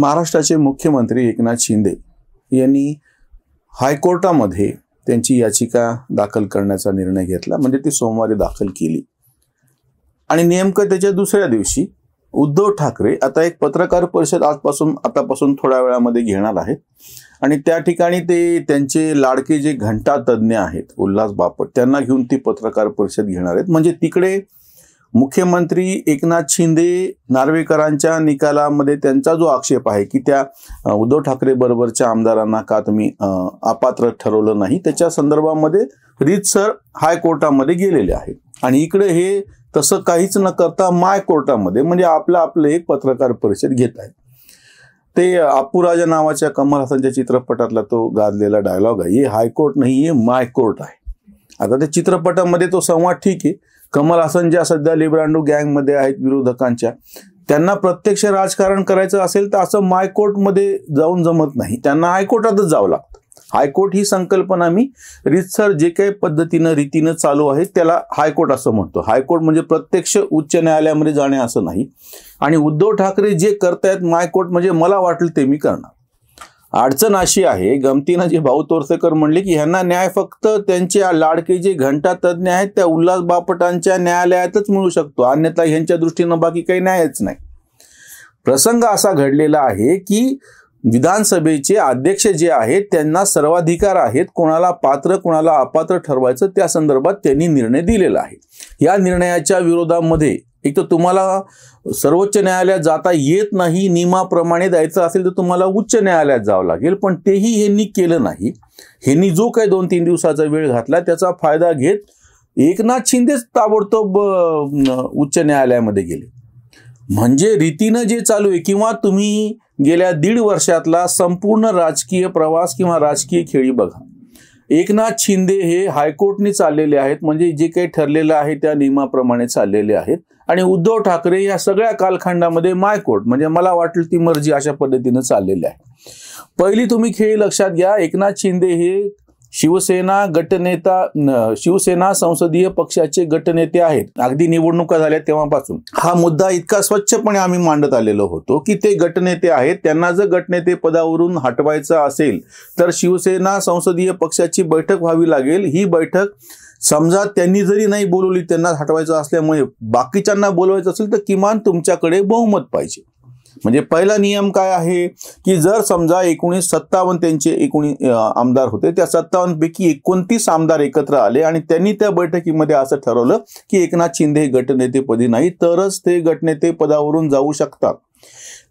महाराष्ट्राचे मुख्यमंत्री एकनाथ शिंदे यांनी हायकोर्टामध्ये त्यांची याचिका दाखल करण्याचा निर्णय घेतला म्हणजे ती सोमवारी दाखल केली आणि नेमकं त्याच्या दुसऱ्या दिवशी उद्धव ठाकरे आता एक पत्रकार परिषद आजपासून आतापासून थोड्या वेळामध्ये घेणार आहेत आणि त्या ठिकाणी ते त्यांचे लाडके जे घंटा तज्ज्ञ आहेत उल्हास बापट त्यांना घेऊन ती पत्रकार परिषद घेणार आहेत म्हणजे तिकडे मुख्यमंत्री एकनाथ शिंदे नार्वेकरांच्या निकालामध्ये त्यांचा जो आक्षेप आहे की त्या उद्धव ठाकरे बरोबरच्या आमदारांना का तुम्ही अपात्र ठरवलं नाही त्याच्या संदर्भामध्ये सर हायकोर्टामध्ये गेलेले आहे आणि इकडे हे तसं काहीच न करता माय कोर्टामध्ये म्हणजे आपलं आपलं एक पत्रकार परिषद घेत आहे ते आपूराजा नावाच्या कमल हसनच्या चित्रपटातला तो गाजलेला डायलॉग आहे हे हायकोर्ट नाही हे माय कोर्ट आहे आता त्या चित्रपटामध्ये तो संवाद ठीक आहे कमल हसन ज्या सध्या लिब्रांडू गँगमध्ये आहेत विरोधकांच्या त्यांना प्रत्यक्ष राजकारण करायचं असेल तर असं मायकोर्टमध्ये जाऊन जमत नाही त्यांना हायकोर्टातच जावं लागतं हायकोर्ट ही संकल्पना मी रितसर जे काही पद्धतीनं रीतीनं चालू आहे त्याला हायकोर्ट असं म्हणतो हायकोर्ट म्हणजे प्रत्यक्ष उच्च न्यायालयामध्ये जाणे असं नाही आणि उद्धव ठाकरे जे करतायत मायकोर्ट म्हणजे मला वाटलं ते मी करणार अडचण अशी आहे गमतीनं जे भाऊ तोरसेकर म्हणले की ह्यांना न्याय फक्त त्यांचे लाडके जे घंटा तज्ज्ञ आहेत त्या उल्हास बापटांच्या न्यायालयातच मिळू शकतो अन्यथा यांच्या दृष्टीनं बाकी काही न्यायच नाही प्रसंग असा घडलेला आहे की विधानसभेचे अध्यक्ष जे आहेत त्यांना सर्वाधिकार आहेत कोणाला पात्र कोणाला अपात्र ठरवायचं त्या संदर्भात त्यांनी निर्णय दिलेला आहे या निर्णयाच्या विरोधामध्ये एक तर तुम्हाला सर्वोच्च न्यायालयात जाता येत नाही नियमाप्रमाणे द्यायचं असेल तर तुम्हाला उच्च न्यायालयात जावं लागेल पण तेही ह्यांनी केलं नाही ह्यांनी जो काही दोन तीन दिवसाचा वेळ घातला त्याचा फायदा घेत एकनाथ शिंदेच ताबडतोब उच्च न्यायालयामध्ये गेले म्हणजे रीतीनं जे चालू आहे किंवा तुम्ही गेल्या दीड वर्षातला संपूर्ण राजकीय प्रवास किंवा राजकीय खेळी बघा एकनाथ शिंदे हे हायकोर्टने चाललेले आहेत म्हणजे जे काही ठरलेलं आहे त्या नियमाप्रमाणे चाललेले आहेत आणि उद्धव ठाकरे या सगळ्या कालखंडामध्ये मायकोट म्हणजे मला वाटलं ती मर्जी अशा पद्धतीनं चाललेली आहे पहिली तुम्ही खेळी लक्षात घ्या एकनाथ शिंदे हे शिवसेना गटनेता शिवसेना संसदीय पक्षाचे गटनेते आहेत अगदी निवडणुका झाल्या तेव्हापासून हा मुद्दा इतका स्वच्छपणे आम्ही मांडत आलेलो होतो की ते गटनेते आहेत त्यांना जर गटनेते पदावरून हटवायचं असेल तर शिवसेना संसदीय पक्षाची बैठक व्हावी लागेल ही बैठक समजा त्यांनी जरी नाही बोलवली त्यांना हटवायचं असल्यामुळे बाकीच्यांना बोलवायचं असेल तर किमान तुमच्याकडे बहुमत पाहिजे म्हणजे पहिला नियम काय आहे की जर समजा एकोणीस सत्तावन्न त्यांचे एकोणीस आमदार होते त्या सत्तावन्नपैकी एकोणतीस आमदार एकत्र आले आणि त्यांनी त्या बैठकीमध्ये असं ठरवलं की एकनाथ शिंदे हे गटनेतेपदी नाही तरच ते गटनेते पदावरून जाऊ शकतात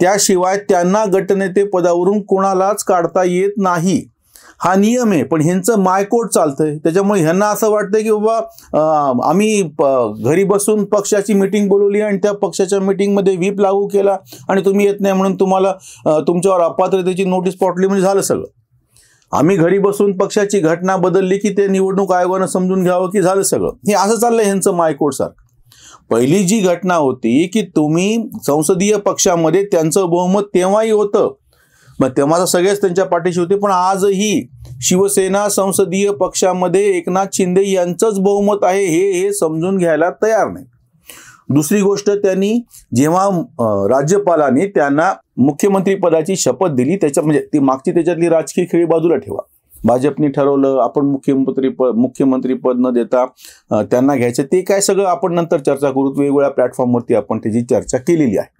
त्याशिवाय त्यांना गटनेते पदावरून कोणालाच काढता येत नाही हा नियम आहे पण ह्यांचं मायकोट चालतंय त्याच्यामुळे ह्यांना असं वाटतंय की बाबा आम्ही घरी बसून पक्षाची मिटिंग बोलवली आणि त्या पक्षाच्या मिटिंगमध्ये व्हीप लागू केला आणि तुम्ही येत नाही म्हणून तुम्हाला तुमच्यावर अपात्रतेची नोटीस पॉटली म्हणजे झालं सगळं आम्ही घरी बसून पक्षाची घटना बदलली की ते निवडणूक आयोगानं समजून घ्यावं की झालं सगळं हे असं चाललंय ह्यांचं मायकोट सारखं पहिली जी घटना होती की तुम्ही संसदीय पक्षामध्ये त्यांचं बहुमत तेव्हाही होतं मग तेव्हा तर सगळेच त्यांच्या पाठीशी होते पण आजही शिवसेना संसदीय पक्षामध्ये एकनाथ शिंदे यांचंच बहुमत आहे हे हे समजून घ्यायला तयार नाही दुसरी गोष्ट त्यांनी जेव्हा राज्यपालांनी त्यांना मुख्यमंत्री पदाची शपथ दिली त्याच्या म्हणजे ती मागची त्याच्यातली राजकीय खेळी बाजूला ठेवा भाजपने ठरवलं आपण मुख्यमंत्री पद मुख्यमंत्री पद न देता त्यांना घ्यायचं ते काय सगळं आपण नंतर चर्चा करू वेगवेगळ्या प्लॅटफॉर्मवरती आपण त्याची चर्चा केलेली आहे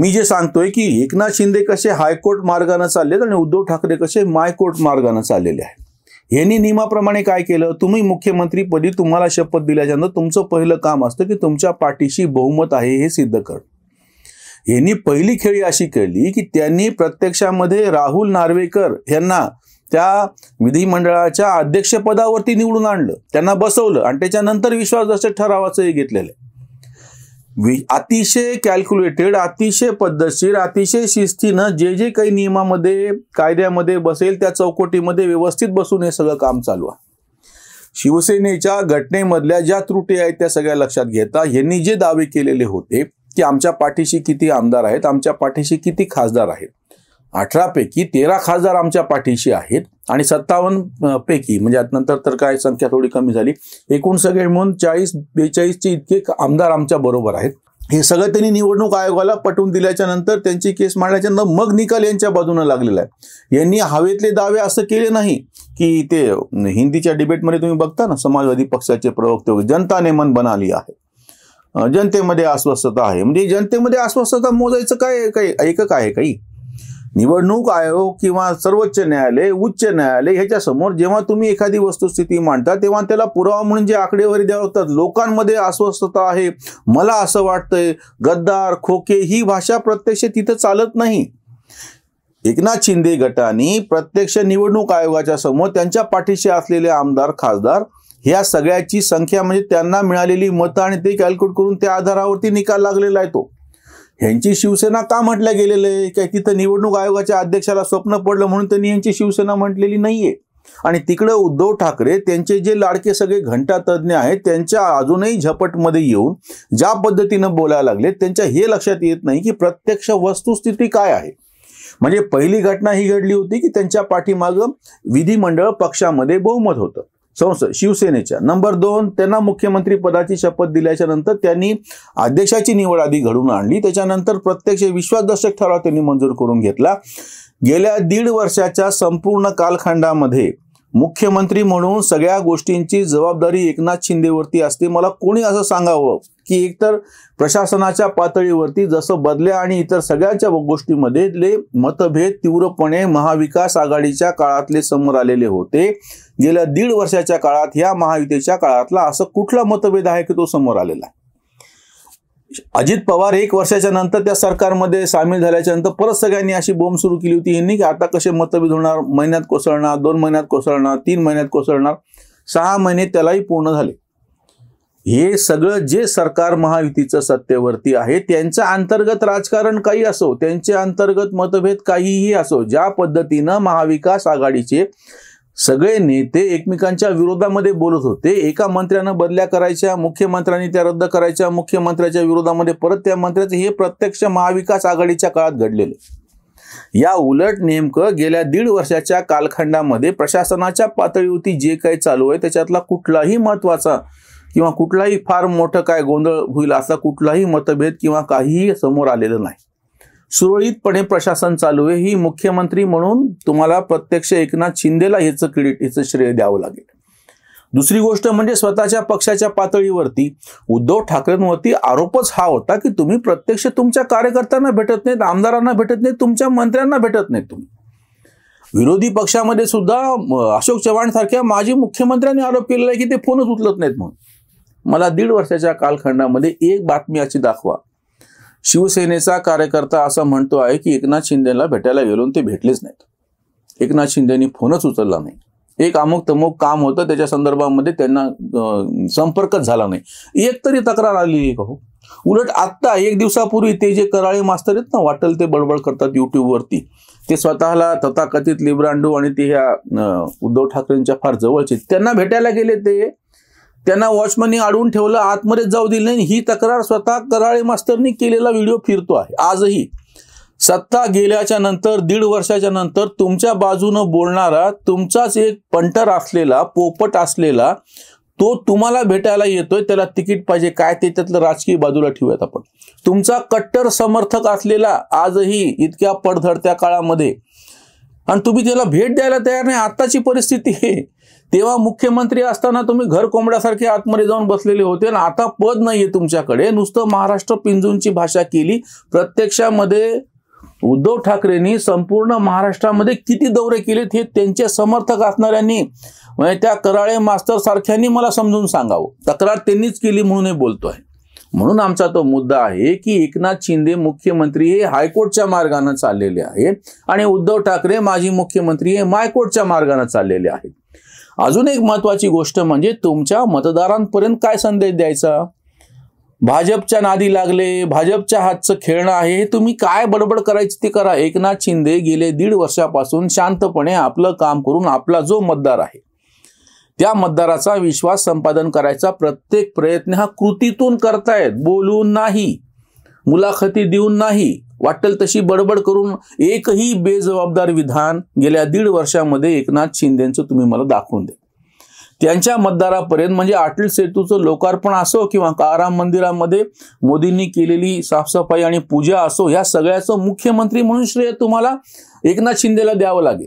मी जे सांगतोय की एकनाथ शिंदे कसे हायकोर्ट मार्गाने चाललेत आणि उद्धव ठाकरे कसे मायकोर्ट मार्गाने चाललेले आहेत यांनी नियमाप्रमाणे काय केलं तुम्ही मुख्यमंत्रीपदी तुम्हाला शपथ दिल्याच्यानंतर तुमचं पहिलं काम असतं की तुमच्या पाठीशी बहुमत आहे हे सिद्ध कर यांनी पहिली खेळी अशी केली की त्यांनी प्रत्यक्षामध्ये राहुल नार्वेकर यांना त्या विधिमंडळाच्या अध्यक्षपदावरती निवडून आणलं त्यांना बसवलं आणि त्याच्यानंतर विश्वासदर्शक ठरावाचंही घेतलेलं आहे अतिशय कॅल्क्युलेटेड अतिशय पद्धतशीर अतिशय शिस्तीनं जे जे काही नियमामध्ये कायद्यामध्ये बसेल त्या चौकटीमध्ये व्यवस्थित बसून हे सगळं काम चालू आहे शिवसेनेच्या घटनेमधल्या ज्या त्रुटी आहेत त्या सगळ्या लक्षात घेता यांनी जे दावे केलेले होते की आमच्या पाठीशी किती आमदार आहेत आमच्या पाठीशी किती खासदार आहेत अठरापैकी तेरा खासदार आमच्या पाठीशी आहेत आणि सत्तावन्न पैकी म्हणजे नंतर तर काय संख्या थोडी कमी झाली एकूण सगळे म्हणून चाळीस बेचाळीसचे इतके आमदार आमच्या बरोबर आहेत हे सगळं त्यांनी निवडणूक आयोगाला पटवून दिल्याच्या नंतर त्यांची केस मांडल्याच्या नंतर मग निकाल यांच्या बाजूने लागलेला आहे यांनी हवेतले दावे असं केले नाही की ते हिंदीच्या डिबेटमध्ये तुम्ही बघता ना समाजवादी पक्षाचे प्रवक्ते जनताने मन बनाली आहे जनतेमध्ये अस्वस्थता आहे म्हणजे जनतेमध्ये अस्वस्थता मोजायचं काय काय ऐकक आहे काही निवडणूक आयोग किंवा सर्वोच्च न्यायालय उच्च न्यायालय ह्याच्यासमोर जेव्हा तुम्ही एखादी वस्तुस्थिती मांडता तेव्हा त्याला पुरावा म्हणून जे आकडेवारी द्यावं लागतात लोकांमध्ये अस्वस्थता आहे मला असं वाटतंय गद्दार खोके ही भाषा प्रत्यक्ष तिथं चालत नाही एकनाथ शिंदे गटाने प्रत्यक्ष निवडणूक आयोगाच्या समोर त्यांच्या पाठीशी असलेले आमदार खासदार ह्या सगळ्याची संख्या म्हणजे त्यांना मिळालेली मतं आणि ते कॅल्क्युलेट करून त्या आधारावरती निकाल लागलेला आहे तो ह्यांची शिवसेना का म्हटल्या गेलेलं आहे काय तिथं निवडणूक आयोगाच्या अध्यक्षाला स्वप्न पडलं म्हणून त्यांनी यांची शिवसेना म्हटलेली नाहीये आणि तिकडे उद्धव ठाकरे त्यांचे जे लाडके सगळे घंटा तज्ज्ञ आहेत त्यांच्या अजूनही झपटमध्ये येऊन ज्या पद्धतीनं बोलायला लागले त्यांच्या हे लक्षात येत नाही की प्रत्यक्ष वस्तुस्थिती काय आहे म्हणजे पहिली घटना ही घडली होती की त्यांच्या पाठीमागं विधिमंडळ पक्षामध्ये बहुमत होतं संसद शिवसेनेच्या नंबर दोन त्यांना मुख्यमंत्री पदाची शपथ दिल्याच्या नंतर त्यांनी अध्यक्षाची निवड आधी घडून आणली त्याच्यानंतर प्रत्यक्ष विश्वासदर्शक ठराव त्यांनी मंजूर करून घेतला गेल्या दीड वर्षाच्या संपूर्ण कालखंडामध्ये मुख्यमंत्री म्हणून सगळ्या गोष्टींची जबाबदारी एकनाथ शिंदेवरती असते मला कोणी असं सांगावं की एकतर प्रशासनाच्या पातळीवरती जसं बदल्या आणि इतर सगळ्याच्या गोष्टीमध्ये मतभेद तीव्रपणे महाविकास आघाडीच्या काळातले समोर आलेले होते गेल्या दीड वर्षाच्या काळात या महायुतीच्या काळातला असं कुठला मतभेद आहे की तो समोर आलेला आहे अजित पवार एक वर्षाच्या नंतर त्या सरकारमध्ये सामील झाल्याच्या नंतर परत सगळ्यांनी अशी बोंब सुरू केली होती यांनी की आता कसे मतभेद होणार महिन्यात कोसळणार दोन महिन्यात कोसळणार तीन महिन्यात कोसळणार सहा महिने त्यालाही पूर्ण झाले हे सगळं जे सरकार महायुतीचं सत्तेवरती आहे त्यांचं अंतर्गत राजकारण काही असो त्यांचे अंतर्गत मतभेद काहीही असो ज्या पद्धतीनं महाविकास आघाडीचे सगळे नेते एकमेकांच्या विरोधामध्ये बोलत होते एका मंत्र्यानं बदल्या करायच्या मुख्यमंत्र्यांनी त्या रद्द करायच्या मुख्यमंत्र्याच्या विरोधामध्ये परत त्या मंत्र्याचं हे प्रत्यक्ष महाविकास आघाडीच्या काळात घडलेलं या उलट नेमकं गेल्या दीड वर्षाच्या कालखंडामध्ये प्रशासनाच्या पातळीवरती जे काही चालू आहे त्याच्यातला कुठलाही महत्वाचा किंवा कुठलाही फार मोठं काय गोंधळ होईल असा कुठलाही मतभेद किंवा काहीही समोर आलेलं नाही सुरळीतपणे प्रशासन चालू आहे ही मुख्यमंत्री म्हणून तुम्हाला प्रत्यक्ष एकनाथ शिंदेला ह्याचं क्रेडिट ह्याचं श्रेय द्यावं लागेल दुसरी गोष्ट म्हणजे स्वतःच्या पक्षाच्या पातळीवरती उद्धव ठाकरेंवरती आरोपच हा होता की तुम्ही प्रत्यक्ष तुमच्या कार्यकर्त्यांना भेटत नाहीत आमदारांना भेटत नाहीत तुमच्या मंत्र्यांना भेटत नाहीत तुम्ही विरोधी पक्षामध्ये सुद्धा अशोक चव्हाण सारख्या माजी मुख्यमंत्र्यांनी आरोप केलेला आहे की ते फोनच उचलत नाहीत म्हणून मला दीड वर्षाच्या कालखंडामध्ये एक बातमी अशी दाखवा शिवसेनेचा कार्यकर्ता असं म्हणतो आहे की एकनाथ शिंदेला भेटायला गेलो ते भेटलेच नाहीत एकनाथ शिंदेनी फोनच उचलला नाही एक अमुक तमुक काम होतं त्याच्या संदर्भामध्ये त्यांना संपर्कच झाला नाही एक तरी तक्रार आलेली आहे हो उलट आत्ता एक दिवसापूर्वी ते जे कराळे मास्तर आहेत ना वाटेल ते बडबड करतात युट्यूबवरती ते स्वतःला तथाकथित लिब्रांडू आणि ते ह्या उद्धव ठाकरेंच्या फार जवळचे त्यांना भेटायला गेले ते त्यांना वॉचमनने अडवून ठेवलं आतमध्ये जाऊ दिलं नाही ही तक्रार स्वतः कराळे मास्तरनी केलेला व्हिडिओ फिरतो आहे आजही सत्ता गेल्याच्या नंतर दीड वर्षाच्या नंतर तुमच्या बाजूनं बोलणारा तुमचाच एक पंटर असलेला पोपट असलेला तो तुम्हाला भेटायला येतोय त्याला तिकीट पाहिजे काय ते त्यातलं राजकीय बाजूला ठेवूयात आपण तुमचा कट्टर समर्थक असलेला आजही इतक्या पडधडत्या काळामध्ये आणि तुम्ही त्याला भेट द्यायला तयार नाही आत्ताची परिस्थिती आहे तेव्हा मुख्यमंत्री असताना तुम्ही घर कोंबड्यासारखे आतमध्ये जाऊन बसलेले होते आणि आता पद नाहीये तुमच्याकडे नुसतं महाराष्ट्र पिंजूंची भाषा केली प्रत्यक्षामध्ये उद्धव ठाकरेंनी संपूर्ण महाराष्ट्रामध्ये किती दौरे केलेत हे त्यांचे समर्थक असणाऱ्यांनी म्हणजे त्या कराळे मास्तर सारख्यांनी मला समजून सांगावं तक्रार त्यांनीच केली म्हणून बोलतो बोलतोय म्हणून आमचा तो मुद्दा आहे की एकनाथ शिंदे मुख्यमंत्री हे हायकोर्टच्या मार्गाने चाललेले आहे आणि उद्धव ठाकरे माजी मुख्यमंत्री हे मायकोर्टच्या मार्गाने चाललेले आहेत अजून एक महत्वाची गोष्ट म्हणजे तुमच्या मतदारांपर्यंत काय संदेश द्यायचा भाजपच्या नादी लागले भाजपच्या हातचं खेळणं आहे हे तुम्ही काय बडबड करायची ते करा एकनाथ शिंदे गेले दीड वर्षापासून शांतपणे आपलं काम करून आपला जो मतदार आहे त्या मतदाराचा विश्वास संपादन करायचा प्रत्येक प्रयत्न हा कृतीतून करतायत बोलून नाही मुलाखती देऊन नाही वाटेल तशी बडबड करून एकही बेजबाबदार विधान गेल्या दीड वर्षामध्ये एकनाथ शिंदेचं तुम्ही मला दाखवून द्या त्यांच्या मतदारापर्यंत म्हणजे अटल सेतूचं लोकार्पण असो किंवा काराम मंदिरामध्ये मोदींनी केलेली साफसफाई आणि पूजा असो ह्या सगळ्याचं मुख्यमंत्री म्हणून श्रेय तुम्हाला एकनाथ शिंदेला द्यावं लागेल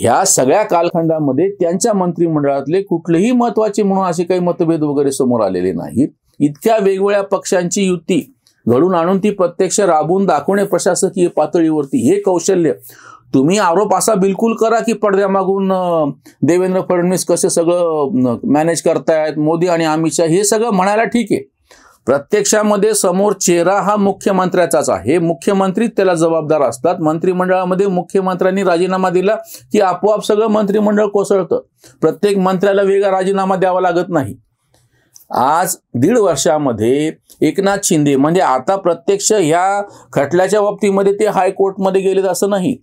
ह्या सगळ्या कालखंडामध्ये त्यांच्या मंत्रिमंडळातले कुठलेही महत्वाचे म्हणून असे काही मतभेद वगैरे समोर आलेले नाहीत इतक्या वेगवेगळ्या पक्षांची युती घडून आणून ती प्रत्यक्ष राबून दाखवणे प्रशासकीय पातळीवरती हे कौशल्य तुम्ही आरोप असा बिलकुल करा की पडद्यामागून देवेंद्र फडणवीस कसे सगळं मॅनेज करतायत मोदी आणि अमित शाह हे सगळं म्हणायला ठीक आहे प्रत्यक्षामध्ये समोर चेहरा हा मुख्यमंत्र्याचाच आहे हे मुख्यमंत्री त्याला जबाबदार असतात मंत्रिमंडळामध्ये मुख्यमंत्र्यांनी राजीनामा दिला की आपोआप सगळं मंत्रिमंडळ कोसळतं प्रत्येक मंत्र्याला वेगळा राजीनामा द्यावा लागत नाही आज दीड वर्षामध्ये एकनाथ शिंदे म्हणजे आता प्रत्यक्ष ह्या खटल्याच्या बाबतीमध्ये ते हायकोर्टमध्ये गेलेत असं नाही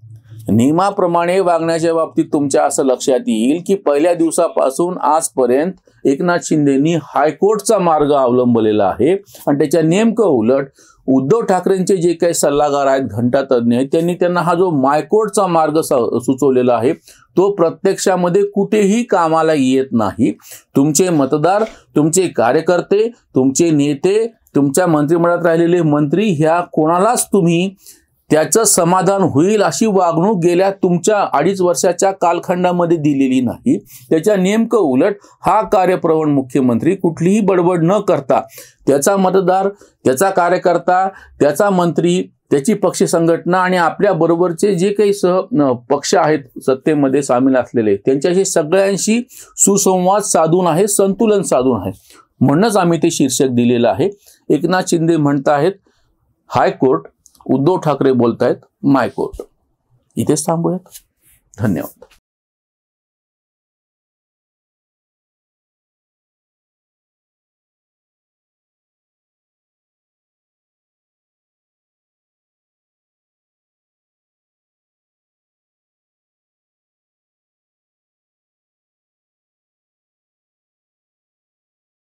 नियमाप्रमाणे वागण्याच्या बाबतीत तुमच्या असं लक्षात येईल की पहिल्या दिवसापासून आजपर्यंत एकनाथ शिंदेनी हायकोर्टचा मार्ग अवलंबलेला आहे आणि त्याच्या नेमकं उलट उद्धव ठाकरेंचे जे काही सल्लागार आहेत घंटातज्ञ आहेत त्यांनी त्यांना हा जो मायकोटचा मार्ग सुचवलेला आहे तो प्रत्यक्षामध्ये कुठेही कामाला येत नाही तुमचे मतदार तुमचे कार्यकर्ते तुमचे नेते तुमच्या मंत्रिमंडळात राहिलेले मंत्री ह्या कोणालाच तुम्ही त्याचं समाधान होईल अशी वागणूक गेल्या तुमच्या अडीच वर्षाच्या कालखंडामध्ये दिलेली नाही त्याच्या नेमकं उलट हा कार्यप्रवण मुख्यमंत्री कुठलीही बडबड न करता त्याचा मतदार त्याचा कार्यकर्ता त्याचा मंत्री त्याची पक्ष संघटना आणि आपल्या बरोबरचे जे काही सह पक्ष आहेत सत्तेमध्ये सामील असलेले त्यांच्याशी सगळ्यांशी सुसंवाद साधून आहे संतुलन साधून आहे म्हणूनच आम्ही ते शीर्षक दिलेलं आहे एकनाथ शिंदे म्हणत आहेत हायकोर्ट उद्धव ठाकरे बोलत आहेत मायकोर्ट इथेच थांबूयात धन्यवाद